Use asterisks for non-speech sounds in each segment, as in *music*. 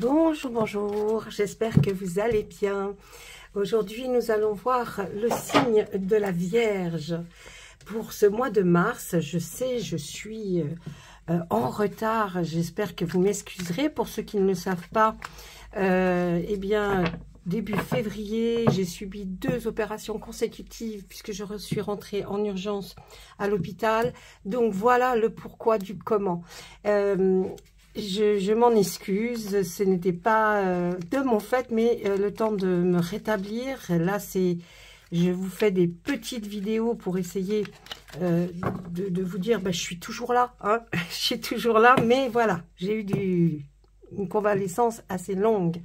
Bonjour, bonjour, j'espère que vous allez bien. Aujourd'hui, nous allons voir le signe de la Vierge. Pour ce mois de mars, je sais, je suis euh, en retard. J'espère que vous m'excuserez pour ceux qui ne le savent pas. Euh, eh bien, début février, j'ai subi deux opérations consécutives puisque je suis rentrée en urgence à l'hôpital. Donc, voilà le pourquoi du comment. Euh, je, m'en excuse, ce n'était pas euh, de mon fait, mais euh, le temps de me rétablir. Là, c'est, je vous fais des petites vidéos pour essayer euh, de, vous dire, bah, je suis toujours là, hein. *laughs* je suis toujours là, mais voilà, j'ai eu une convalescence assez longue.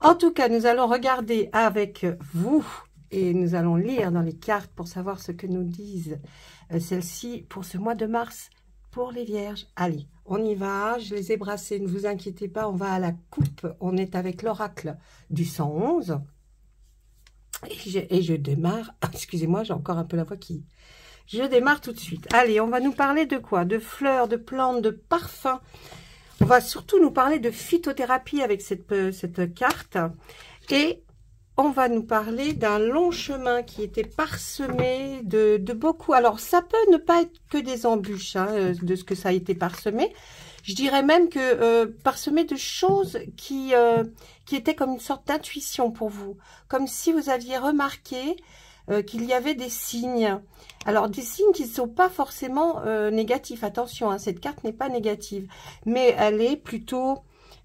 En tout cas, nous allons regarder avec vous et nous allons lire dans les cartes pour savoir ce que nous disent celles-ci pour ce mois de mars pour les Vierges. Allez, on y va, je les ai brassés, ne vous inquiétez pas, on va à la coupe. On est avec l'oracle du 111. Et je, et je démarre, *laughs* excusez-moi, j'ai encore un peu la voix qui... Je démarre tout de suite. Allez, on va nous parler de quoi De fleurs, de plantes, de parfums. On va surtout nous parler de phytothérapie avec cette, euh, cette carte. Et on va nous parler d'un long chemin qui était parsemé de, beaucoup. Alors, ça peut ne pas être que des embûches hein, euh, de ce que ça a été parsemé. Je dirais même que euh, parsemé de choses qui, euh, qui étaient comme une sorte d'intuition pour vous. Comme si vous aviez remarqué qu'il y avait des signes. Alors, des signes qui ne sont pas forcément négatifs. Attention, hein, cette carte n'est pas négative. Mais elle est plutôt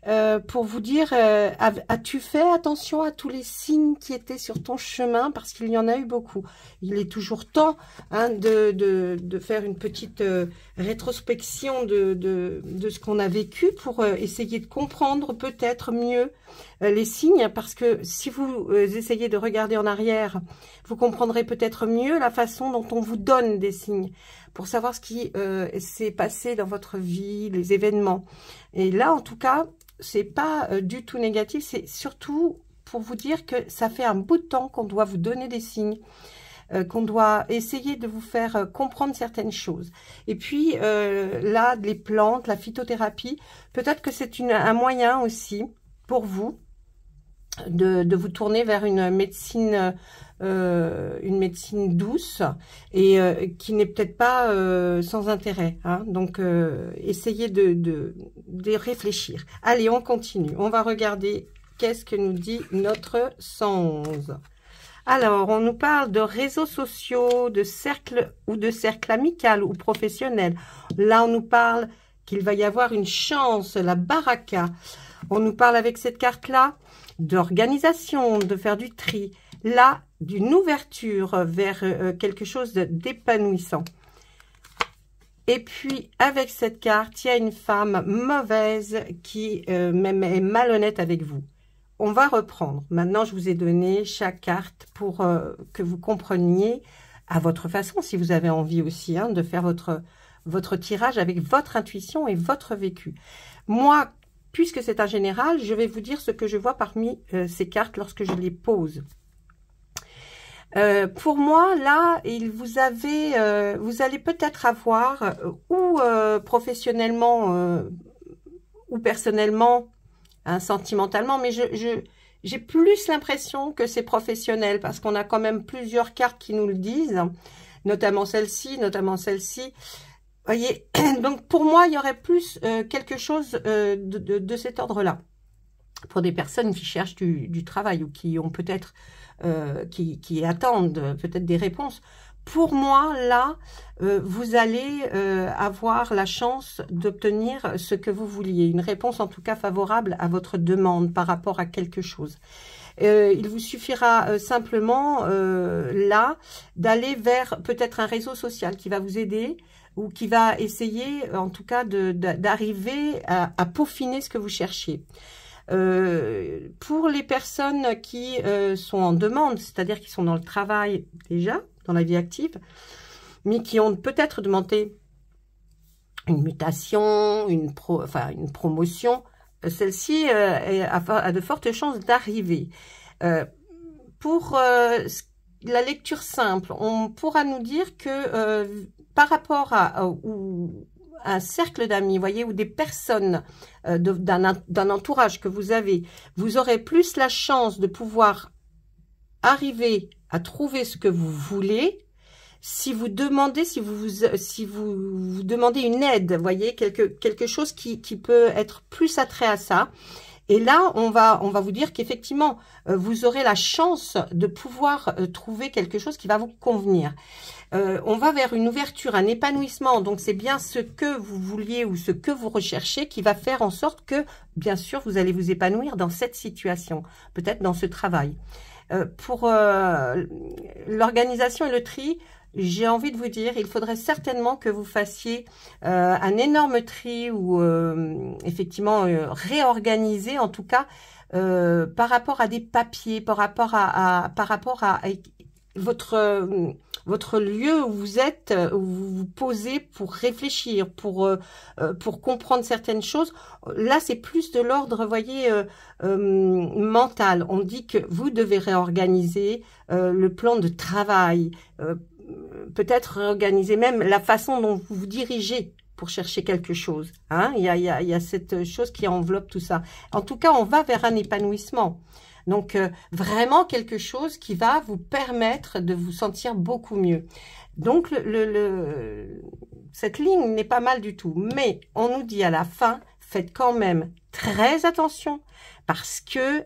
euh, pour vous dire, euh, as-tu fait attention à tous les signes qui étaient sur ton chemin Parce qu'il y en a eu beaucoup. Il est toujours temps hein, de, faire une petite euh, rétrospection de ce qu'on a vécu pour essayer de comprendre peut-être mieux les signes. Parce que si vous essayez de regarder en arrière, vous comprendrez peut-être mieux la façon dont on vous donne des signes pour savoir ce qui euh, s'est passé dans votre vie, les événements. Et là, en tout cas, c'est pas euh, du tout négatif, c'est surtout pour vous dire que ça fait un bout de temps qu'on doit vous donner des signes, euh, qu'on doit essayer de vous faire comprendre certaines choses. Et puis là, les plantes, la phytothérapie, peut-être que c'est un moyen aussi pour vous de, vous tourner vers une médecine euh, une médecine douce et euh, qui n'est peut-être pas euh, sans intérêt. Hein. Donc, essayez de, de, réfléchir. Allez, on continue. On va regarder qu'est-ce que nous dit notre 111. Alors, on nous parle de réseaux sociaux, de cercles ou de cercles amical ou professionnels. Là, on nous parle qu'il va y avoir une chance, la baraka. On nous parle avec cette carte-là d'organisation, de faire du tri. Là, d'une ouverture vers euh, quelque chose d'épanouissant. Et puis, avec cette carte, il y a une femme mauvaise qui euh, est malhonnête avec vous. On va reprendre. Maintenant, je vous ai donné chaque carte pour euh, que vous compreniez à votre façon, si vous avez envie aussi, hein, de faire votre, votre tirage avec votre intuition et votre vécu. Moi, Puisque c'est un général, je vais vous dire ce que je vois parmi euh, ces cartes lorsque je les pose. Euh, pour moi, là, il vous avez, euh, vous allez peut-être avoir ou professionnellement ou personnellement, hein, sentimentalement, mais je, je j'ai plus l'impression que c'est professionnel parce qu'on a quand même plusieurs cartes qui nous le disent, notamment celle-ci, notamment celle-ci voyez *clears throat* Donc, pour moi, il y aurait plus euh, quelque chose euh, de, de, cet ordre-là. Pour des personnes qui cherchent du, travail ou qui ont peut-être, euh, qui, attendent peut-être des réponses. Pour moi, là, vous allez avoir la chance d'obtenir ce que vous vouliez. Une réponse en tout cas favorable à votre demande par rapport à quelque chose. il vous suffira simplement là d'aller vers peut-être un réseau social qui va vous aider ou qui va essayer en tout cas d'arriver à, peaufiner ce que vous cherchiez. Euh, pour les personnes qui euh, sont en demande, c'est-à-dire qui sont dans le travail déjà, dans la vie active, mais qui ont peut-être demandé une mutation, une, une promotion, euh, celle-ci a, de fortes chances d'arriver. pour la lecture simple, on pourra nous dire que par rapport à, un cercle d'amis, voyez, ou des personnes euh, d'un entourage que vous avez, vous aurez plus la chance de pouvoir arriver à trouver ce que vous voulez si vous demandez, si vous, vous demandez une aide, voyez, quelque, quelque chose qui, peut être plus attrait à ça. Et là, on va vous dire qu'effectivement, euh, vous aurez la chance de pouvoir euh, trouver quelque chose qui va vous convenir. Euh, on va vers une ouverture, un épanouissement. Donc, c'est bien ce que vous vouliez ou ce que vous recherchez qui va faire en sorte que, bien sûr, vous allez vous épanouir dans cette situation, peut-être dans ce travail. Euh, pour euh, l'organisation et le tri, j'ai envie de vous dire, il faudrait certainement que vous fassiez un énorme tri ou effectivement réorganiser en tout cas par rapport à des papiers, par rapport à, par rapport à votre votre lieu où vous êtes, euh, où vous vous posez pour réfléchir, pour euh, euh, pour comprendre certaines choses. Là, c'est plus de l'ordre, voyez, mental. On dit que vous devez réorganiser le plan de travail, peut-être réorganiser même la façon dont vous vous dirigez pour chercher quelque chose. Hein il, y a, il y a cette chose qui enveloppe tout ça. En tout cas, on va vers un épanouissement. Donc, euh, vraiment quelque chose qui va vous permettre de vous sentir beaucoup mieux. Donc, le, le, cette ligne n'est pas mal du tout. Mais on nous dit à la fin, faites quand même très attention parce que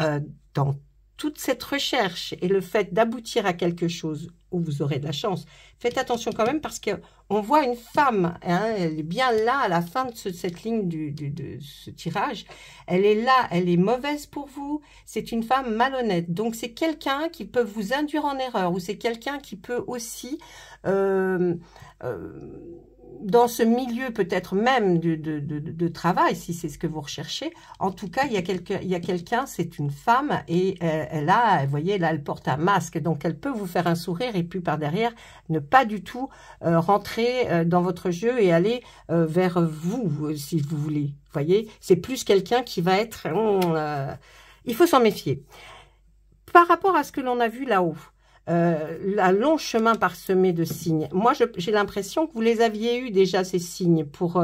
euh, dans toute cette recherche et le fait d'aboutir à quelque chose vous aurez de la chance. Faites attention quand même parce qu'on voit une femme, hein, elle est bien là à la fin de cette ligne de ce tirage. Elle est là, elle est mauvaise pour vous. C'est une femme malhonnête. Donc c'est quelqu'un qui peut vous induire en erreur ou c'est quelqu'un qui peut aussi... Euh, euh, dans ce milieu peut-être même de, travail, si c'est ce que vous recherchez, en tout cas, il y a quelqu'un, c'est une femme, et euh, elle, a, vous voyez, là, elle porte un masque, donc elle peut vous faire un sourire et plus par derrière, ne pas du tout euh, rentrer euh, dans votre jeu et aller euh, vers vous, si vous voulez. Vous voyez, c'est plus quelqu'un qui va être... il faut s'en méfier. Par rapport à ce que l'on a vu là-haut, un long chemin parsemé de signes. Moi, j'ai l'impression que vous les aviez eu déjà, ces signes, pour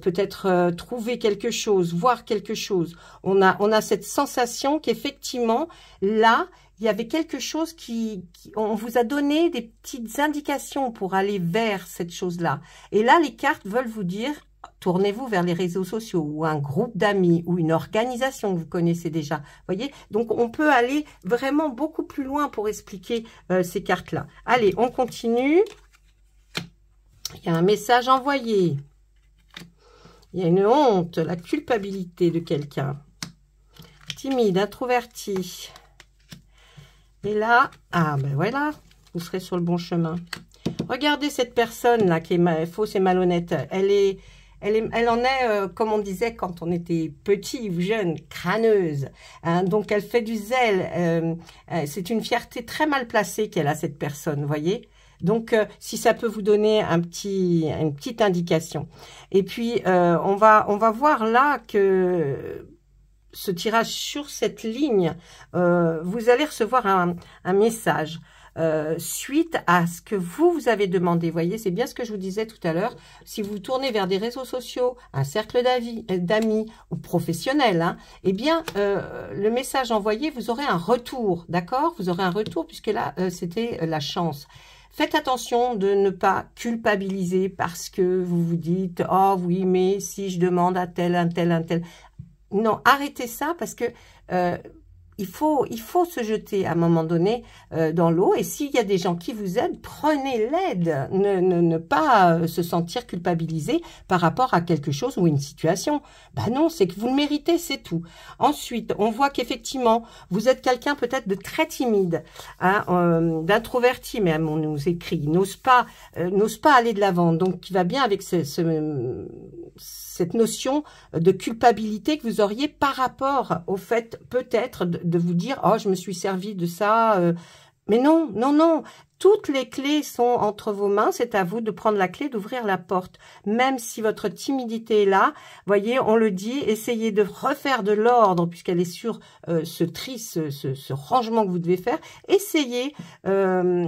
peut-être trouver quelque chose, voir quelque chose. On a, on a cette sensation qu'effectivement, là, il y avait quelque chose qui, on vous a donné des petites indications pour aller vers cette chose-là. Et là, les cartes veulent vous dire, tournez-vous vers les réseaux sociaux ou un groupe d'amis ou une organisation que vous connaissez déjà. Voyez, donc on peut aller vraiment beaucoup plus loin pour expliquer euh, ces cartes-là. Allez, on continue. Il y a un message envoyé. Il y a une honte, la culpabilité de quelqu'un. Timide, introverti. Et là, ah ben voilà, vous serez sur le bon chemin. Regardez cette personne-là qui est fausse et malhonnête. Elle est, elle, est, elle en est, euh, comme on disait quand on était petit ou jeune, crâneuse. Hein, donc, elle fait du zèle. Euh, euh C'est une fierté très mal placée qu'elle a, cette personne, voyez donc, euh, si ça peut vous donner un petit, une petite indication. Et puis, on va, on va voir là que ce tirage sur cette ligne, euh, vous allez recevoir un, message. Euh, suite à ce que vous, vous avez demandé. voyez, c'est bien ce que je vous disais tout à l'heure. Si vous tournez vers des réseaux sociaux, un cercle euh, d'amis ou professionnels, hein, eh bien, le message envoyé, vous aurez un retour, d'accord Vous aurez un retour puisque là, c'était la chance. Faites attention de ne pas culpabiliser parce que vous vous dites « Oh oui, mais si je demande à tel, un tel, un tel... » non, arrêtez ça parce que euh, il, faut, il faut se jeter à un moment donné euh, dans l'eau. Et s'il y a des gens qui vous aident, prenez l'aide. Ne, ne, pas euh, se sentir culpabilisé par rapport à quelque chose ou une situation. Bah non, c'est que vous le méritez, c'est tout. Ensuite, on voit qu'effectivement, vous êtes quelqu'un peut-être de très timide, hein, euh, d'introverti même, on nous écrit, n'ose pas, n'ose pas aller de l'avant. Donc, qui va bien avec ce, ce cette notion de culpabilité que vous auriez par rapport au fait peut-être de, vous dire « Oh, je me suis servi de ça euh. mais non, non, non, toutes les clés sont entre vos mains. C'est à vous de prendre la clé, d'ouvrir la porte. Même si votre timidité est là, voyez, on le dit, essayez de refaire de l'ordre puisqu'elle est sur euh, ce tri, ce, rangement que vous devez faire. Essayez euh,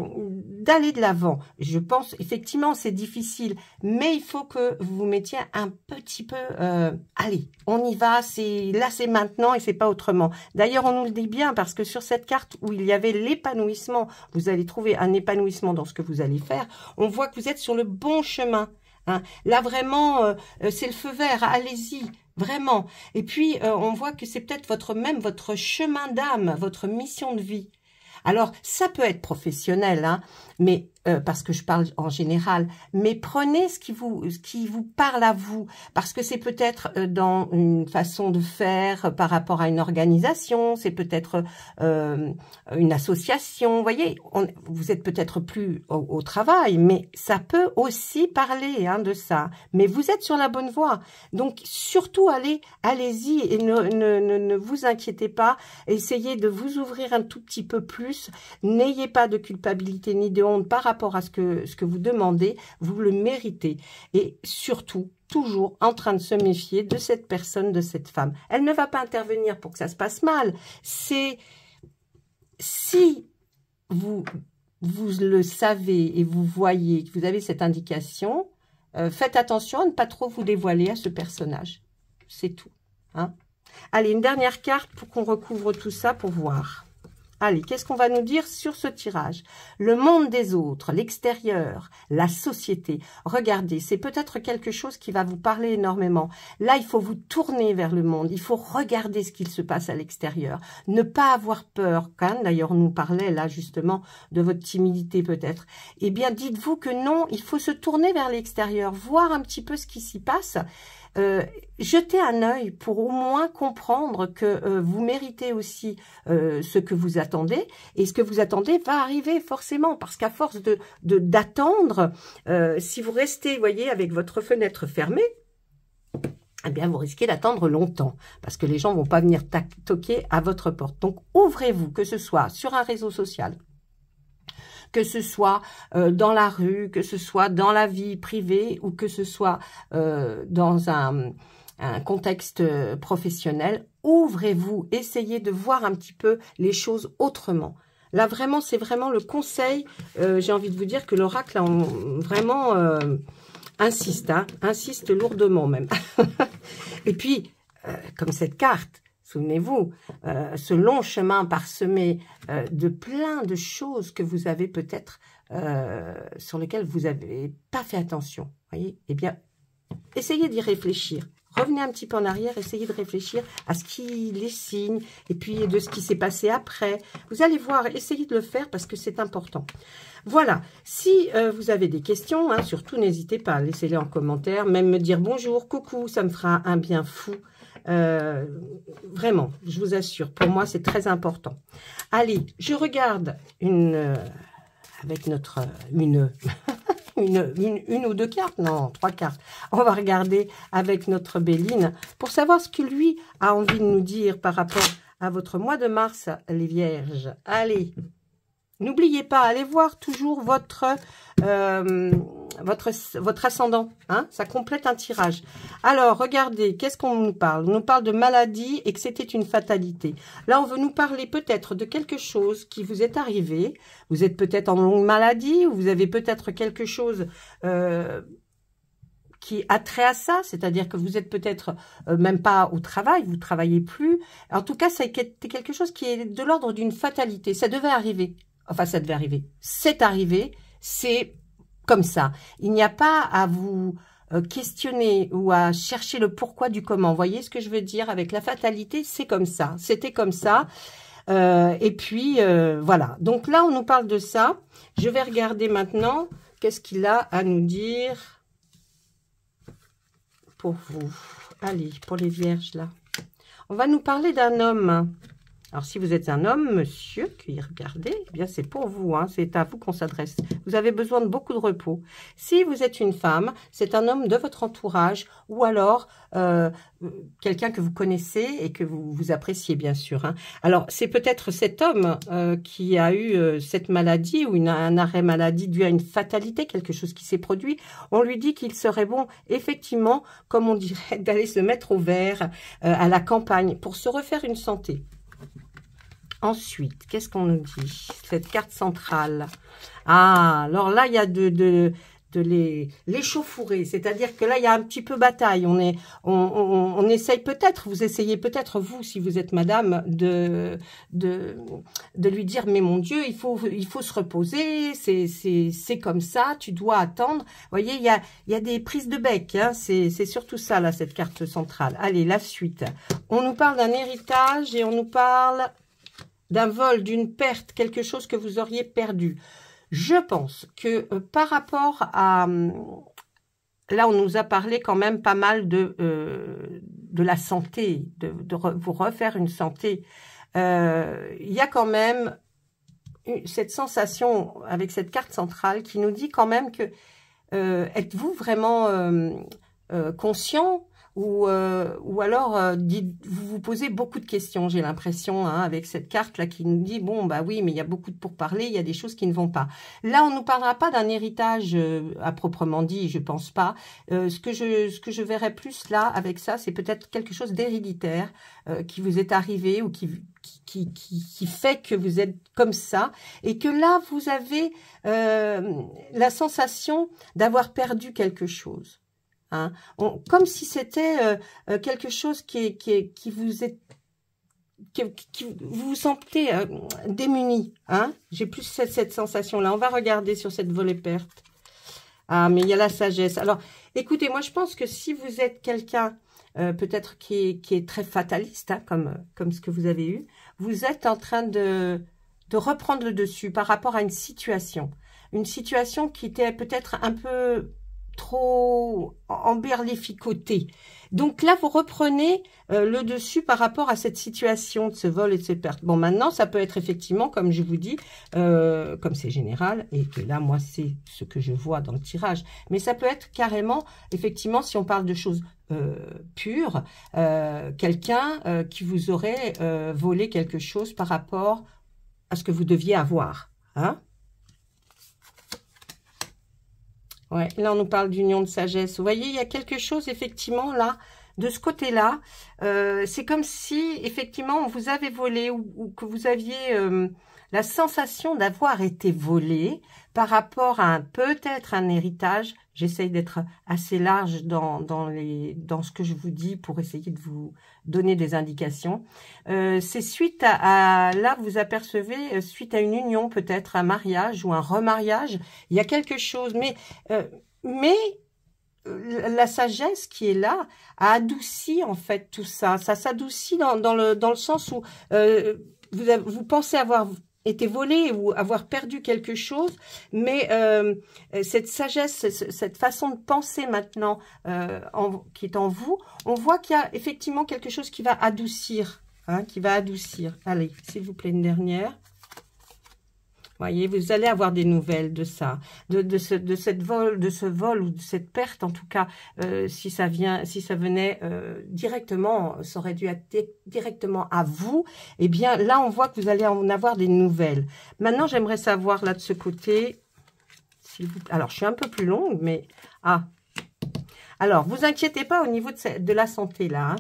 d'aller de l'avant. Je pense, effectivement, c'est difficile, mais il faut que vous vous mettiez un petit peu, euh, allez, on y va, c'est là, c'est maintenant et c'est pas autrement. D'ailleurs, on nous le dit bien parce que sur cette carte où il y avait l'épanouissement, vous allez trouver un épanouissement dans ce que vous allez faire, on voit que vous êtes sur le bon chemin. Hein. Là, vraiment, euh, euh, c'est le feu vert, allez-y, vraiment. Et puis, euh, on voit que c'est peut-être votre même votre chemin d'âme, votre mission de vie. Alors, ça peut être professionnel, hein, mais euh, parce que je parle en général, mais prenez ce qui vous, ce qui vous parle à vous, parce que c'est peut-être euh, dans une façon de faire euh, par rapport à une organisation, c'est peut-être euh, une association, vous voyez, on, vous êtes peut-être plus au, travail, mais ça peut aussi parler hein, de ça, mais vous êtes sur la bonne voie, donc surtout allez, allez-y et ne, ne, ne, ne vous inquiétez pas, essayez de vous ouvrir un tout petit peu plus, n'ayez pas de culpabilité ni de honte par rapport rapport à ce que, ce que vous demandez, vous le méritez. Et surtout, toujours en train de se méfier de cette personne, de cette femme. Elle ne va pas intervenir pour que ça se passe mal. C'est si vous, vous le savez et vous voyez que vous avez cette indication, euh, faites attention à ne pas trop vous dévoiler à ce personnage. C'est tout. Hein. Allez, une dernière carte pour qu'on recouvre tout ça pour voir. Allez, qu'est-ce qu'on va nous dire sur ce tirage Le monde des autres, l'extérieur, la société. Regardez, c'est peut-être quelque chose qui va vous parler énormément. Là, il faut vous tourner vers le monde. Il faut regarder ce qu'il se passe à l'extérieur. Ne pas avoir peur. Quand d'ailleurs, nous parlait là justement de votre timidité peut-être. Eh bien, dites-vous que non, il faut se tourner vers l'extérieur, voir un petit peu ce qui s'y passe. Euh, jetez un œil pour au moins comprendre que euh, vous méritez aussi euh, ce que vous attendez et ce que vous attendez va arriver forcément parce qu'à force de d'attendre, si vous restez, voyez, avec votre fenêtre fermée, eh bien, vous risquez d'attendre longtemps parce que les gens vont pas venir toquer à votre porte. Donc, ouvrez-vous, que ce soit sur un réseau social, que ce soit euh, dans la rue, que ce soit dans la vie privée ou que ce soit euh, dans un, contexte euh, professionnel. Ouvrez-vous, essayez de voir un petit peu les choses autrement. Là, vraiment, c'est vraiment le conseil, j'ai envie de vous dire, que l'oracle vraiment insiste, hein, insiste lourdement même. *laughs* Et puis, comme cette carte, Souvenez-vous, euh, ce long chemin parsemé euh, de plein de choses que vous avez peut-être, euh, sur lesquelles vous n'avez pas fait attention. Voyez eh bien, essayez d'y réfléchir. Revenez un petit peu en arrière, essayez de réfléchir à ce qui les signe et puis de ce qui s'est passé après. Vous allez voir, essayez de le faire parce que c'est important. Voilà, si vous avez des questions, hein, surtout n'hésitez pas, à laisser les en commentaire, même me dire bonjour, coucou, ça me fera un bien fou euh, vraiment, je vous assure, pour moi, c'est très important. Allez, je regarde une... Euh, avec notre... Euh, une... *laughs* Une, une, une, ou deux cartes, non, trois cartes. On va regarder avec notre Béline pour savoir ce que lui a envie de nous dire par rapport à votre mois de mars, les Vierges. Allez, N'oubliez pas, allez voir toujours votre, euh, votre, votre ascendant. Hein ça complète un tirage. Alors, regardez, qu'est-ce qu'on nous parle On nous parle de maladie et que c'était une fatalité. Là, on veut nous parler peut-être de quelque chose qui vous est arrivé. Vous êtes peut-être en longue maladie ou vous avez peut-être quelque chose... Euh, qui a trait à ça, c'est-à-dire que vous êtes peut-être euh, même pas au travail, vous travaillez plus. En tout cas, c'est quelque chose qui est de l'ordre d'une fatalité. Ça devait arriver. Enfin, ça devait arriver. C'est arrivé. C'est comme ça. Il n'y a pas à vous euh, questionner ou à chercher le pourquoi du comment. Vous voyez ce que je veux dire Avec la fatalité, c'est comme ça. C'était comme ça. Euh, et puis, euh, voilà. Donc là, on nous parle de ça. Je vais regarder maintenant qu'est-ce qu'il a à nous dire pour vous. Allez, pour les vierges, là. On va nous parler d'un homme. Alors, si vous êtes un homme, monsieur, qui regardez, eh bien, c'est pour vous. Hein, c'est à vous qu'on s'adresse. Vous avez besoin de beaucoup de repos. Si vous êtes une femme, c'est un homme de votre entourage ou alors euh, quelqu'un que vous connaissez et que vous, vous appréciez, bien sûr. Hein. Alors, c'est peut-être cet homme euh, qui a eu euh, cette maladie ou un arrêt maladie dû à une fatalité, quelque chose qui s'est produit. On lui dit qu'il serait bon, effectivement, comme on dirait, *laughs* d'aller se mettre au vert à la campagne pour se refaire une santé. Ensuite, qu'est-ce qu'on nous dit Cette carte centrale. Ah, alors là, il y a de, de, les C'est-à-dire que là, il y a un petit peu bataille. On, est, on, essaye peut-être, vous essayez peut-être, vous, si vous êtes madame, de, de, de lui dire, mais mon Dieu, il faut, il faut se reposer, c'est comme ça, tu dois attendre. Vous voyez, il y a, il y a des prises de bec. Hein. C'est surtout ça, là, cette carte centrale. Allez, la suite. On nous parle d'un héritage et on nous parle d'un vol, d'une perte, quelque chose que vous auriez perdu. Je pense que euh, par rapport à... Hum, là, on nous a parlé quand même pas mal de, euh, de la santé, de, vous refaire une santé. Euh, il y a quand même cette sensation avec cette carte centrale qui nous dit quand même que êtes-vous vraiment hum, conscient ou, euh, ou alors euh, vous vous posez beaucoup de questions, j'ai l'impression, hein, avec cette carte-là qui nous dit, bon, bah oui, mais il y a beaucoup de pourparlers, il y a des choses qui ne vont pas. Là, on ne nous parlera pas d'un héritage euh, à proprement dit, je pense pas. ce, que je, ce que je verrai plus là avec ça, c'est peut-être quelque chose d'héréditaire qui vous est arrivé ou qui, qui, qui, qui, fait que vous êtes comme ça et que là, vous avez la sensation d'avoir perdu quelque chose. Hein. comme si c'était euh, euh, quelque chose qui, vous est vous vous sentez démunis. Euh, démuni. Hein. J'ai plus cette, sensation-là. On va regarder sur cette volée perte. Ah, mais il y a la sagesse. Alors, écoutez, moi, je pense que si vous êtes quelqu'un, peut-être qui, est très fataliste, hein, comme, comme ce que vous avez eu, vous êtes en train de reprendre le dessus par rapport à une situation. Une situation qui était peut-être un peu trop emberlificoté. Donc là, vous reprenez euh, le dessus par rapport à cette situation de ce vol et de ces pertes. Bon, maintenant, ça peut être effectivement, comme je vous dis, euh, comme c'est général, et que là, moi, c'est ce que je vois dans le tirage, mais ça peut être carrément, effectivement, si on parle de choses euh, pures, quelqu'un qui vous aurait volé quelque chose par rapport à ce que vous deviez avoir. Hein Ouais, là, on nous parle d'union de sagesse. Vous voyez, il y a quelque chose, effectivement, là, de ce côté-là. Euh, c'est comme si, effectivement, on vous avait volé ou, que vous aviez... Euh, la sensation d'avoir été volé par rapport à un peut-être un héritage. J'essaye d'être assez large dans, dans, les, dans ce que je vous dis pour essayer de vous donner des indications. Euh, c'est suite à, là, vous apercevez, euh, suite à une union, peut-être un mariage ou un remariage, il y a quelque chose. Mais, euh, mais la sagesse qui est là a adouci en fait tout ça. Ça s'adoucit dans, dans, le, dans le sens où vous, vous pensez avoir été volé ou avoir perdu quelque chose, mais euh, cette sagesse, cette façon de penser maintenant euh, en, qui est en vous, on voit qu'il y a effectivement quelque chose qui va adoucir, hein, qui va adoucir. Allez, s'il vous plaît, une dernière vous allez avoir des nouvelles de ça, de, ce, cette vol, de ce vol ou de cette perte, en tout cas, euh, si, ça vient, si ça venait euh, directement, ça aurait dû être directement à vous, eh bien là, on voit que vous allez en avoir des nouvelles. Maintenant, j'aimerais savoir, là, de ce côté, alors je suis un peu plus longue, mais... Ah alors, vous inquiétez pas au niveau de, la santé, là. Hein.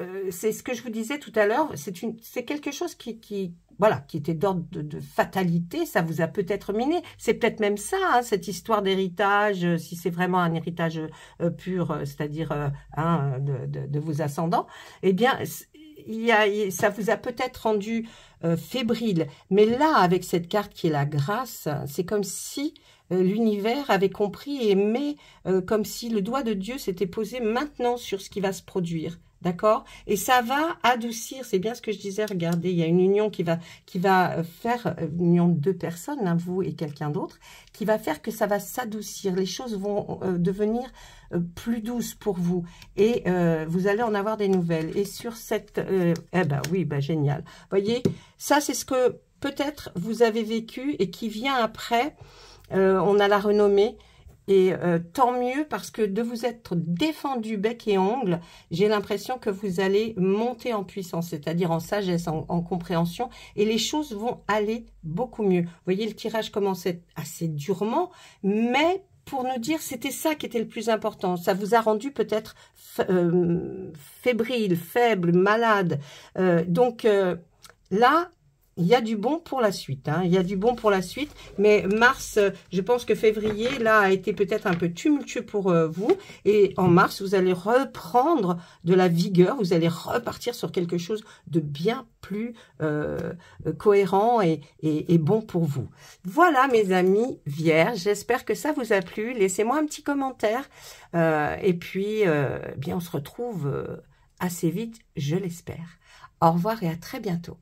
Euh, c'est ce que je vous disais tout à l'heure. C'est quelque chose qui voilà, qui était d'ordre de, fatalité, ça vous a peut-être miné. C'est peut-être même ça, hein, cette histoire d'héritage, euh, si c'est vraiment un héritage euh, euh, pur, c'est-à-dire hein, de, vos ascendants, eh bien, ça vous a peut-être rendu fébrile. Mais là, avec cette carte qui est la grâce, c'est comme si l'univers avait compris et aimé, comme si le doigt de Dieu s'était posé maintenant sur ce qui va se produire. D'accord Et ça va adoucir, c'est bien ce que je disais, regardez, il y a une union qui va, qui va euh, faire, euh, une union de deux personnes, hein, vous et quelqu'un d'autre, qui va faire que ça va s'adoucir, les choses vont euh, devenir plus douces pour vous, et vous allez en avoir des nouvelles. Et sur cette, eh ben oui, ben génial. voyez, ça c'est ce que peut-être vous avez vécu et qui vient après, on a la renommée, et euh, tant mieux parce que de vous être défendu bec et ongle, j'ai l'impression que vous allez monter en puissance, c'est-à-dire en sagesse, en, compréhension, et les choses vont aller beaucoup mieux. Vous voyez, le tirage commençait assez durement, mais pour nous dire c'était ça qui était le plus important. Ça vous a rendu peut-être euh, fébrile, faible, malade. Euh, donc là, il y a du bon pour la suite. Hein. Il y a du bon pour la suite. Mais mars, euh, je pense que février, là, a été peut-être un peu tumultueux pour euh, vous. Et en mars, vous allez reprendre de la vigueur. Vous allez repartir sur quelque chose de bien plus euh, cohérent et, et, bon pour vous. Voilà, mes amis vierges. J'espère que ça vous a plu. Laissez-moi un petit commentaire. et puis, eh bien, on se retrouve assez vite, je l'espère. Au revoir et à très bientôt.